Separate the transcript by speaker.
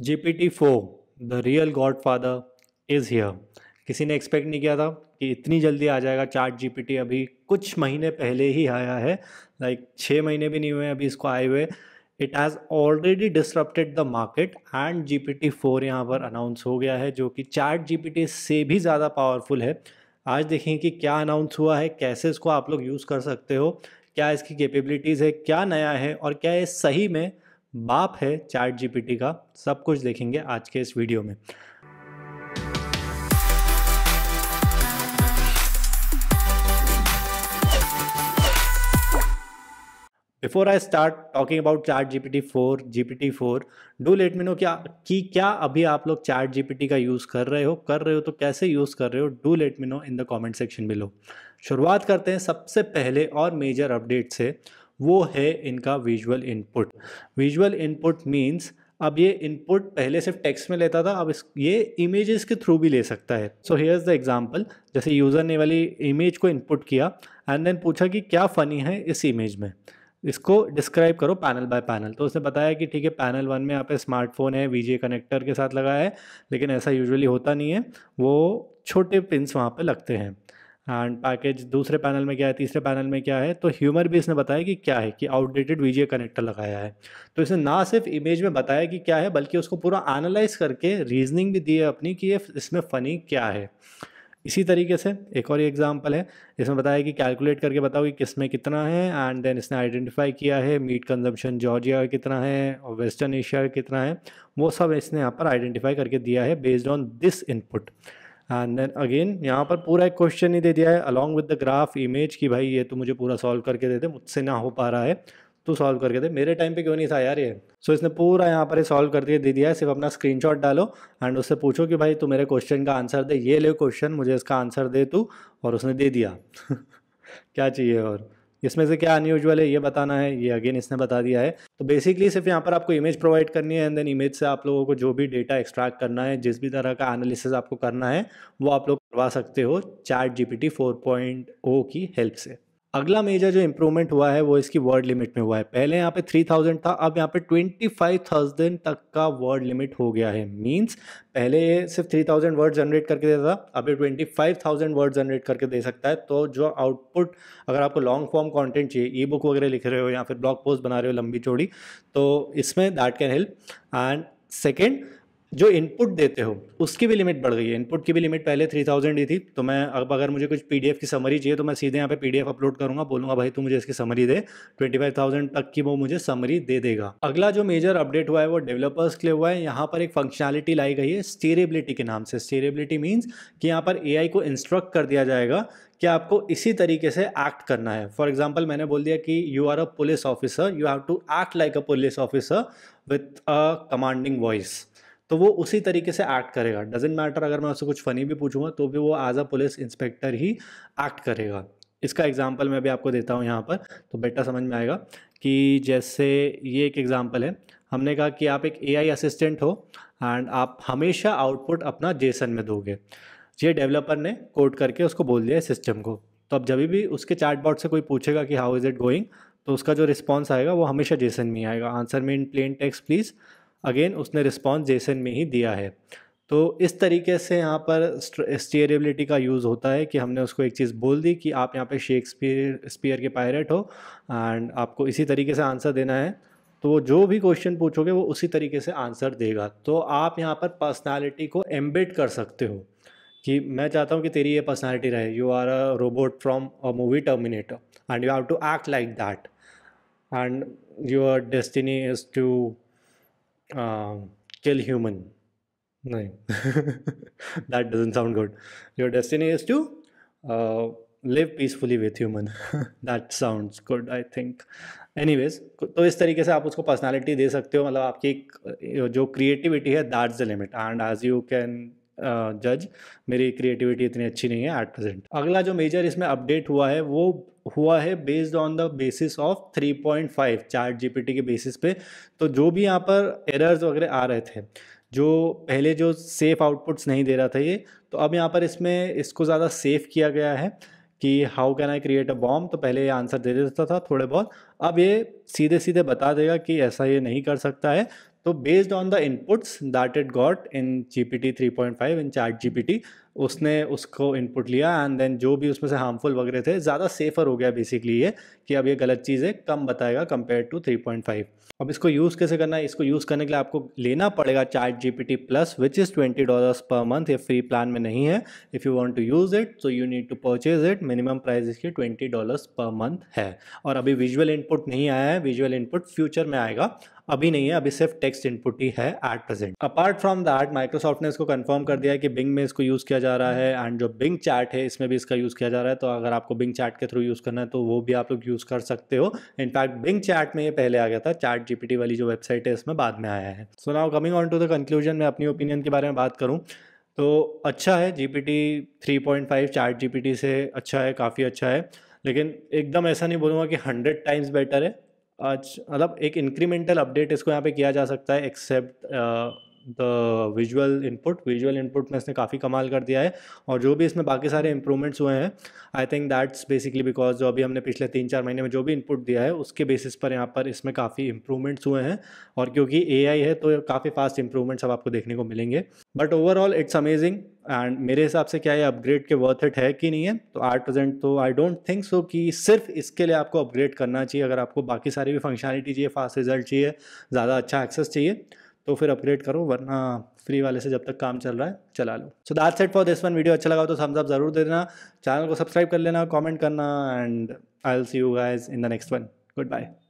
Speaker 1: GPT-4 the real godfather is किसी ने expect नहीं किया था कि इतनी जल्दी आ जाएगा चार्ट GPT अभी कुछ महीने पहले ही आया है लाइक like, छः महीने भी नहीं हुए अभी इसको आए हुए it has already disrupted the market and G P T four यहाँ पर अनाउंस हो गया है जो कि चार्ट जी पी टी से भी ज़्यादा पावरफुल है आज देखें कि क्या अनाउंस हुआ है कैसे इसको आप लोग यूज़ कर सकते हो क्या इसकी कैपेबिलिटीज़ है क्या नया है और क्या ये सही में बाप है चैट जीपीटी का सब कुछ देखेंगे आज के इस वीडियो में before I start talking about chat G P T four G P T four do let me know क्या कि क्या अभी आप लोग चार्ट जी पी टी का यूज़ कर रहे हो कर रहे हो तो कैसे यूज़ कर रहे हो do let me know in the comment section below शुरुआत करते हैं सबसे पहले और मेजर अपडेट से वो है इनका visual input visual input means अब ये इनपुट पहले सिर्फ टेक्स्ट में लेता था अब इस ये इमेजेस के थ्रू भी ले सकता है so here is the example जैसे यूज़र ने वाली इमेज को इनपुट किया एंड देन पूछा कि क्या फ़नी है इस इमेज में इसको डिस्क्राइब करो पैनल बाय पैनल तो उसने बताया कि ठीक है पैनल वन में यहाँ पे स्मार्टफोन है वीजे कनेक्टर के साथ लगा है लेकिन ऐसा यूजुअली होता नहीं है वो छोटे पिंस वहाँ पर लगते हैं एंड हाँ, पैकेज दूसरे पैनल में क्या है तीसरे पैनल में क्या है तो ह्यूमर भी इसने बताया कि क्या है कि आउटडेटेड वीजीए कनेक्टर लगाया है तो इसने ना सिर्फ इमेज में बताया कि क्या है बल्कि उसको पूरा एनालाइज करके रीजनिंग भी दी है अपनी कि ये इसमें फ़नी क्या है इसी तरीके से एक और एग्जाम्पल है इसमें बताया कि कैलकुलेट करके बताओ कि किस में कितना है एंड देन इसने आइडेंटिफाई किया है मीट कंजम्पशन जॉर्जिया कितना है और वेस्टर्न एशिया कितना है वो सब इसने यहाँ पर आइडेंटिफाई करके दिया है based on this input and then again यहाँ पर पूरा एक क्वेश्चन ही दे दिया है along with the graph image कि भाई ये तो मुझे पूरा सॉल्व करके दे दे मुझसे ना हो पा रहा है तो सॉल्व करके दे मेरे टाइम पे क्यों नहीं था यार ये सो so, इसने पूरा यहाँ पर सॉल्व करके दे दिया है सिर्फ अपना स्क्रीनशॉट डालो एंड उससे पूछो कि भाई तू मेरे क्वेश्चन का आंसर दे ये ले क्वेश्चन मुझे इसका आंसर दे तू और उसने दे दिया क्या चाहिए और इसमें से क्या अनयूजल है ये बताना है ये अगेन इसने बता दिया है तो बेसिकली सिर्फ यहाँ पर आपको इमेज प्रोवाइड करनी है एंड देन इमेज से आप लोगों को जो भी डेटा एक्सट्रैक्ट करना है जिस भी तरह का एनालिसिस आपको करना है वो आप लोग करवा सकते हो चार्ट जी पी की हेल्प से अगला मेजर जो इम्प्रूवमेंट हुआ है वो इसकी वर्ड लिमिट में हुआ है पहले यहाँ पे 3000 था अब यहाँ पे 25,000 तक का वर्ड लिमिट हो गया है मींस पहले सिर्फ 3000 वर्ड जनरेट करके देता था अब ये 25,000 वर्ड जनरेट करके दे सकता है तो जो आउटपुट अगर आपको लॉन्ग फॉर्म कंटेंट चाहिए ई बुक वगैरह लिख रहे हो या फिर ब्लॉग पोस्ट बना रहे हो लंबी चौड़ी तो इसमें that can help and second जो इनपुट देते हो उसकी भी लिमिट बढ़ गई है इनपुट की भी लिमिट पहले थ्री थाउजेंड ही थी तो मैं अब अगर मुझे कुछ पीडीएफ की समरी चाहिए तो मैं सीधे यहाँ पे पीडीएफ अपलोड करूंगा बोलूंगा भाई तू मुझे इसकी समरी दे ट्वेंटी फाइव थाउजेंड तक की वो मुझे समरी दे देगा अगला जो मेजर अपडेट हुआ है वो डेवलपर्स के लिए हुआ है यहाँ पर एक फंक्शनलिटी लाई गई है स्टेरेबिलिटी के नाम से स्टेरेबिलिटी मीन्स कि यहाँ पर ए को इंस्ट्रक्ट कर दिया जाएगा कि आपको इसी तरीके से एक्ट करना है फॉर एग्जाम्पल मैंने बोल दिया कि you are a police officer you have to act like a police officer with a commanding voice तो वो उसी तरीके से एक्ट करेगा डजेंट मैटर अगर मैं उससे कुछ फ़नी भी पूछूंगा तो भी वो एज अ पुलिस इंस्पेक्टर ही एक्ट करेगा इसका एग्जाम्पल मैं भी आपको देता हूँ यहाँ पर तो बेटा समझ में आएगा कि जैसे ये एक एग्ज़ाम्पल है हमने कहा कि आप एक ए असिस्टेंट हो एंड आप हमेशा आउटपुट अपना जेसन में दोगे ये डेवलपर ने कोड करके उसको बोल दिया है सिस्टम को तो अब जब भी उसके चैटबॉट से कोई पूछेगा कि हाउ इज़ इट गोइंग तो उसका जो रिस्पॉन्स आएगा वो हमेशा जेसन में आएगा आंसर में in plain text please again उसने रिस्पॉन्स जेसन में ही दिया है तो इस तरीके से यहाँ पर स्टेरेबिलिटी का यूज़ होता है कि हमने उसको एक चीज़ बोल दी कि आप यहाँ पे शेक्सपियर स्पियर के पायरेट हो एंड आपको इसी तरीके से आंसर देना है तो जो भी क्वेश्चन पूछोगे वो उसी तरीके से आंसर देगा तो आप यहाँ पर पर्सनालिटी को एम्बेड कर सकते हो कि मैं चाहता हूँ कि तेरी ये पर्सनालिटी रहे you are a robot from a movie Terminator and you have to act like that and your destiny is to kill human. No, that doesn't sound good. Your destiny is to uh, live peacefully with human. that sounds good, I think. Anyways तो इस तरीके से आप उसको personality दे सकते हो मतलब आपकी जो क्रिएटिविटी है that's the limit and as you can जज मेरी क्रिएटिविटी इतनी अच्छी नहीं है एट प्रेजेंट अगला जो मेजर इसमें अपडेट हुआ है वो हुआ है based on the basis of 3.5 chat GPT के बेसिस पे तो जो भी यहाँ पर एरर्स वगैरह आ रहे थे जो पहले जो सेफ आउटपुट्स नहीं दे रहा था ये तो अब यहाँ पर इसमें इसको ज़्यादा सेफ किया गया है कि how can I create a bomb तो पहले ये आंसर दे देता था थोड़े बहुत अब ये सीधे सीधे बता देगा कि ऐसा ये नहीं कर सकता है So based on the inputs that it got in GPT 3.5 and ChatGPT, उसने उसको इनपुट लिया एंड देन जो भी उसमें से हार्मफुल वगैरह थे ज़्यादा सेफर हो गया बेसिकली ये कि अब ये गलत चीज़ है कम बताएगा कंपेयर टू 3.5 अब इसको यूज़ कैसे करना है इसको यूज़ करने के लिए आपको लेना पड़ेगा chat G T plus which is twenty dollars per month ये फ्री प्लान में नहीं है if you want to use it so you need to purchase it minimum price इसके ट्वेंटी डॉलर्स पर मंथ है और अभी विजुअल इनपुट नहीं आया है विजुअल इनपुट फ्यूचर में आएगा अभी नहीं है अभी सिर्फ टेक्स्ट इनपुट ही है at present apart from that Microsoft ने इसको कंफर्म कर दिया है कि बिंग में इसको यूज़ किया किया जा रहा हाँ। है एंड जो बिंग चैट है इसमें भी इसका यूज़ किया जा रहा है तो अगर आपको बिंग चैट के थ्रू यूज़ करना है तो वो भी आप लोग यूज़ कर सकते हो इनफैक्ट बिंग चैट में ये पहले आ गया था चैट जीपीटी वाली जो वेबसाइट है इसमें बाद में आया है so now coming on to the conclusion मैं अपनी ओपिनियन के बारे में बात करूँ तो अच्छा है G P T three point five chat G P T से अच्छा है काफ़ी अच्छा है लेकिन एकदम ऐसा नहीं बोलूँगा कि हंड्रेड टाइम्स बेटर है आज मतलब एक इंक्रीमेंटल अपडेट इसको यहाँ पे किया जा सकता है except the visual input visual input में इसने काफ़ी कमाल कर दिया है और जो भी इसमें बाकी सारे इंप्रूवमेंट्स हुए हैं I think that's basically because जो अभी हमने पिछले तीन चार महीने में जो भी इनपुट दिया है उसके बेसिस पर यहाँ पर इसमें काफ़ी इंप्रूवमेंट्स हुए हैं और क्योंकि ए है तो काफ़ी फास्ट इंप्रूवमेंट्स अब आपको देखने को मिलेंगे but overall it's amazing and मेरे हिसाब से क्या ये अपग्रेड के वर्थ इट है कि नहीं है तो आर्ट प्रेजेंट तो आई डोंट थिंक सो कि सिर्फ इसके लिए आपको अपग्रेड करना चाहिए अगर आपको बाकी सारी भी फंक्शनलिटी चाहिए फास्ट रिजल्ट चाहिए ज़्यादा अच्छा एक्सेस चाहिए तो फिर अपग्रेड करो वरना फ्री वाले से जब तक काम चल रहा है चला लो so that set for this one video अच्छा लगा तो थम्स अप जरूर दे देना चैनल को सब्सक्राइब कर लेना कमेंट करना and I will see you guys in the next one good bye